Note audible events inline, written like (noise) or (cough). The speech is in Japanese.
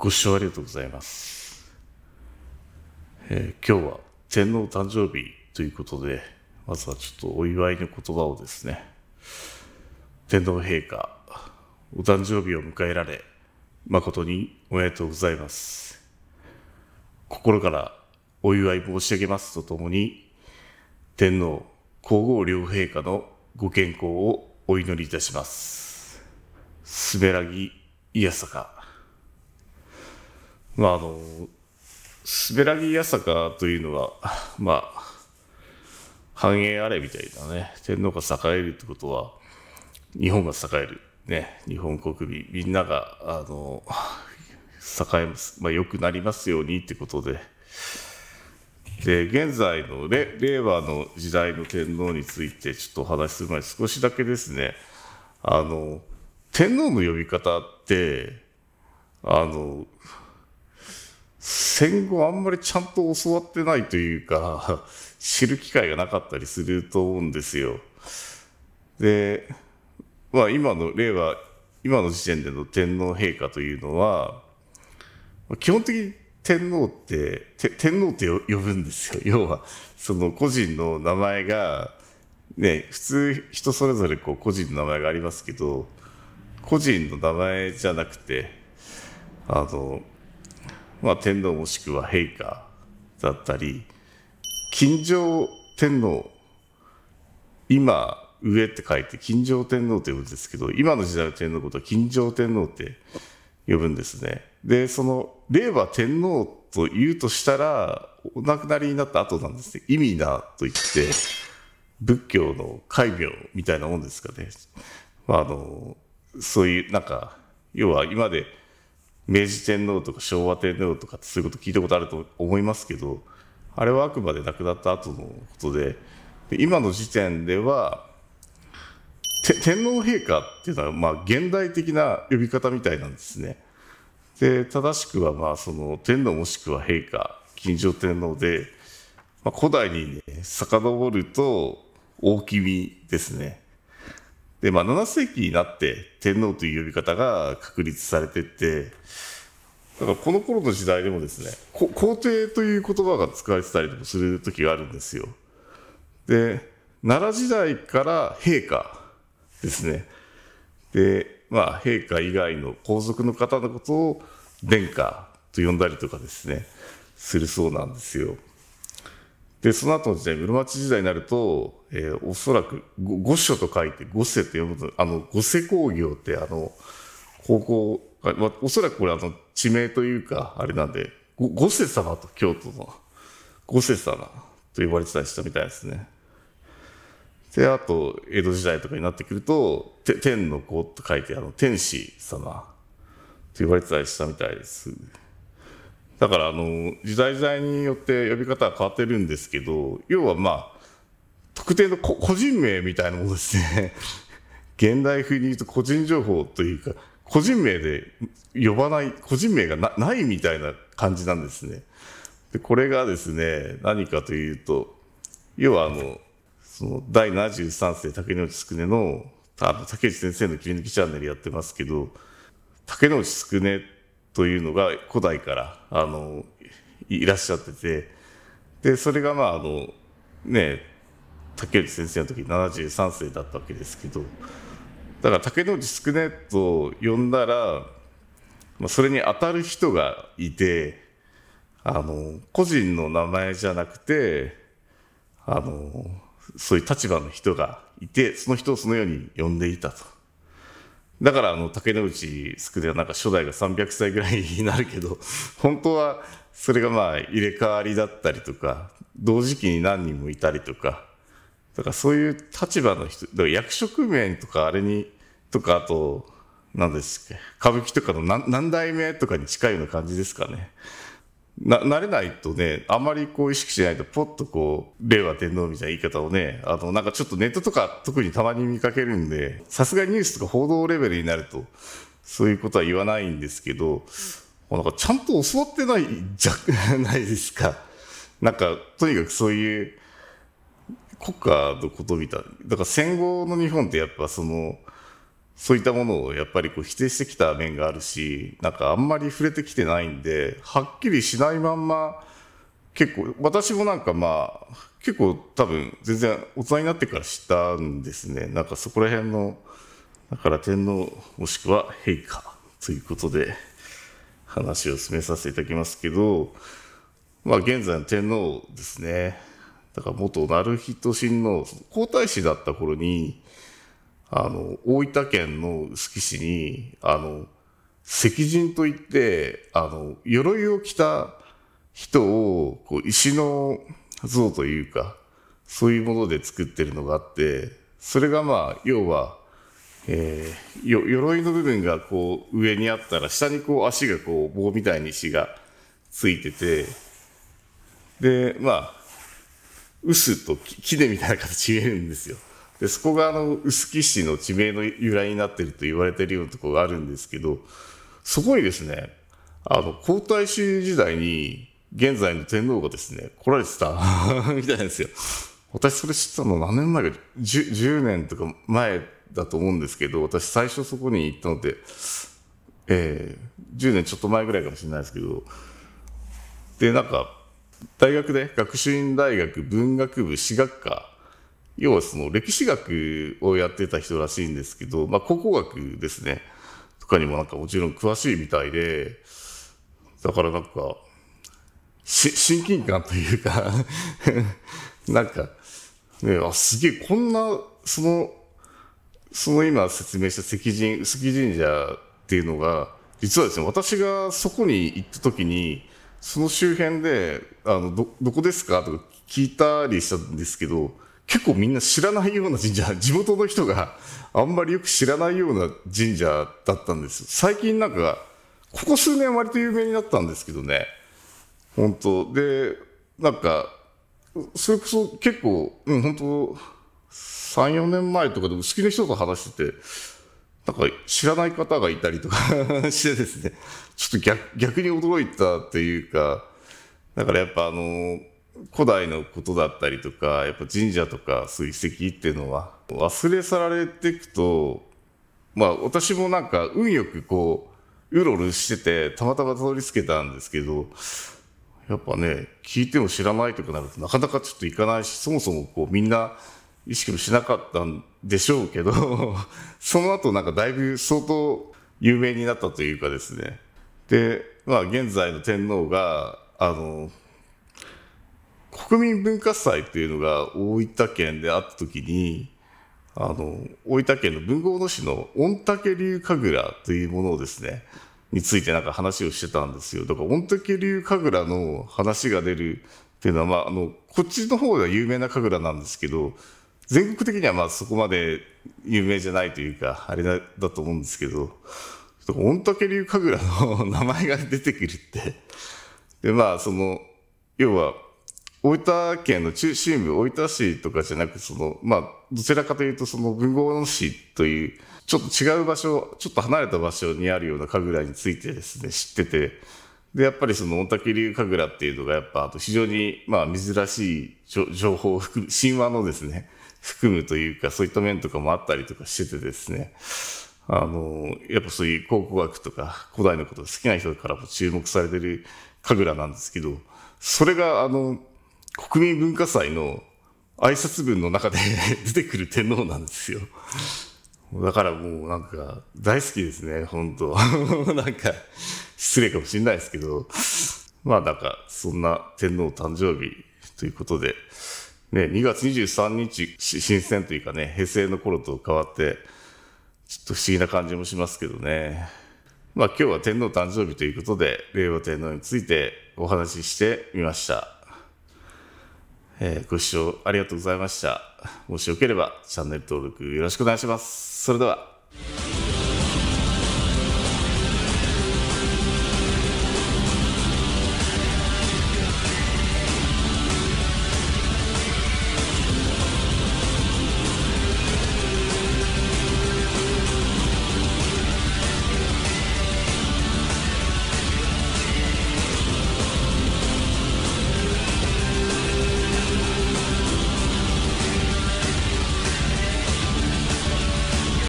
ご視聴ありがとうございます。えー、今日は天皇誕生日ということで、まずはちょっとお祝いの言葉をですね、天皇陛下、お誕生日を迎えられ、誠におめでとうございます。心からお祝い申し上げますとともに、天皇皇后両陛下のご健康をお祈りいたします。すべらぎ、いやさか。まああの滑らぎさ坂というのは (laughs) まあ繁栄あれみたいなね天皇が栄えるってことは日本が栄える、ね、日本国民みんながあの栄えます、まあ、良くなりますようにってことで。で現在の令和の時代の天皇についてちょっとお話しする前に少しだけですねあの天皇の呼び方ってあの戦後あんまりちゃんと教わってないというか、(laughs) 知る機会がなかったりすると思うんですよ。で、まあ今の令和、今の時点での天皇陛下というのは、基本的に天皇って天皇って呼ぶんですよ。(laughs) 要は、その個人の名前が、ね、普通人それぞれこう個人の名前がありますけど、個人の名前じゃなくて、あの、まあ、天皇もしくは陛下だったり金城天皇今上って書いて金城天皇と呼ぶんですけど今の時代の天皇のことは金城天皇って呼ぶんですね。でその令和天皇と言うとしたらお亡くなりになった後なんですね意味なと言って仏教の戒名みたいなもんですかね。まあ、あのそういうなんか要は今で明治天皇とか昭和天皇とかってそういうこと聞いたことあると思いますけどあれはあくまで亡くなった後のことでで今の時点では天皇陛下っていうのはまあ現代的な呼び方みたいなんですね。で正しくはまあその天皇もしくは陛下近所天皇で、まあ、古代にね遡ると大君ですね。で、まあ、7世紀になって天皇という呼び方が確立されてって、だからこの頃の時代でもですね、皇帝という言葉が使われてたりもする時があるんですよ。で、奈良時代から陛下ですね。で、まあ、陛下以外の皇族の方のことを殿下と呼んだりとかですね、するそうなんですよ。で、その後の時代、室町時代になると、えー、おそらく五所と書いて五世と呼ぶと、あの、五世工業ってあの、高校、まあ、おそらくこれあの、地名というか、あれなんで、五世様と京都の五世様と呼ばれてたりしたみたいですね。で、あと、江戸時代とかになってくると、て天の子と書いて、あの、天使様と呼ばれてたりしたみたいです。だからあの時代時代によって呼び方は変わってるんですけど要はまあ特定の個人名みたいなものですね (laughs) 現代風に言うと個人情報というか個人名で呼ばない個人名がないみたいな感じなんですねでこれがですね何かというと要はあのその第73世竹之内宿根のあの竹内先生の切り抜きチャンネルやってますけど竹之内宿根ってというのが古代からあのいらっしゃっててでそれがまああのね竹内先生の時73歳だったわけですけどだから竹内宿根と呼んだら、まあ、それに当たる人がいてあの個人の名前じゃなくてあのそういう立場の人がいてその人をそのように呼んでいたと。だからあの竹之内宿ではなんか初代が300歳ぐらいになるけど本当はそれがまあ入れ替わりだったりとか同時期に何人もいたりとかだからそういう立場の人だから役職面とかあれにとかあと何ですか歌舞伎とかの何何代目とかに近いような感じですかね。な、なれないとね、あまりこう意識しないと、ぽっとこう、令和天皇みたいな言い方をね、あの、なんかちょっとネットとか特にたまに見かけるんで、さすがにニュースとか報道レベルになると、そういうことは言わないんですけど、なんかちゃんと教わってないじゃないですか。(laughs) なんか、とにかくそういう、国家のことみたい。だから戦後の日本ってやっぱその、そういったものをやっぱりこう否定してきた面があるし、なんかあんまり触れてきてないんで、はっきりしないまんま、結構、私もなんかまあ、結構多分全然大人になってから知ったんですね。なんかそこら辺の、だから天皇もしくは陛下ということで話を進めさせていただきますけど、まあ現在の天皇ですね。だから元成人親王、皇太子だった頃に、あの、大分県の臼杵市に、あの、石人といって、あの、鎧を着た人を、こう、石の像というか、そういうもので作ってるのがあって、それがまあ、要は、えー、よ鎧の部分がこう上にあったら下にこう足がこう棒みたいに石がついててでまあ臼と木でみたいな形見えるんですよ。でそこがあの臼杵市の地名の由来になっていると言われているようなところがあるんですけどそこにですねあの皇太子時代に現在の天皇がですね来られてた (laughs) みたいなんですよ。私それ知ったの何年前か 10, 10年とか前だと思うんですけど私最初そこに行ったので、えー、10年ちょっと前ぐらいかもしれないですけどでなんか大学で学習院大学文学部史学科要はその歴史学をやってた人らしいんですけど、まあ、考古学ですねとかにもなんかもちろん詳しいみたいでだからなんかし親近感というか (laughs) なんか、ね、あすげえこんなそのその今説明した石神木神社っていうのが実はですね私がそこに行った時にその周辺であのど「どこですか?」とか聞いたりしたんですけど結構みんな知らないような神社、地元の人があんまりよく知らないような神社だったんです。最近なんか、ここ数年割と有名になったんですけどね。本当で、なんか、それこそ結構、うん、本当3、4年前とかでも好きな人と話してて、なんか知らない方がいたりとか (laughs) してですね、ちょっと逆逆に驚いたというか、だからやっぱあのー古代のことだったりとかやっぱ神社とか水石っていうのは忘れ去られていくとまあ私もなんか運よくこううろうろしててたまたまたどり着けたんですけどやっぱね聞いても知らないとかなるとなかなかちょっといかないしそもそもこうみんな意識もしなかったんでしょうけど (laughs) その後なんかだいぶ相当有名になったというかですねでまあ現在の天皇があの国民文化祭っていうのが大分県であった時に、あの、大分県の文豪野市の御嶽竜神楽というものをですね、についてなんか話をしてたんですよ。だから御嶽竜神楽の話が出るっていうのは、まあ、あの、こっちの方では有名な神楽なんですけど、全国的にはまあそこまで有名じゃないというか、あれだだと思うんですけど、御嶽竜神楽の名前が出てくるって。で、まあ、その、要は、大分県の中心部、大分市とかじゃなく、その、まあ、どちらかというと、その、文豪市という、ちょっと違う場所、ちょっと離れた場所にあるような神楽についてですね、知ってて、で、やっぱりその、御嶽流神楽っていうのが、やっぱ、あと非常に、まあ、珍しい情報を含む、神話のですね、含むというか、そういった面とかもあったりとかしててですね、あの、やっぱそういう考古学とか、古代のことが好きな人からも注目されてる神楽なんですけど、それが、あの、国民文化祭の挨拶文の中で (laughs) 出てくる天皇なんですよ。だからもうなんか大好きですね、本当 (laughs) なんか失礼かもしれないですけど、まあなんかそんな天皇誕生日ということで、ね、2月23日新鮮というかね、平成の頃と変わって、ちょっと不思議な感じもしますけどね。まあ今日は天皇誕生日ということで、令和天皇についてお話ししてみました。えー、ご視聴ありがとうございました。もしよければチャンネル登録よろしくお願いします。それでは。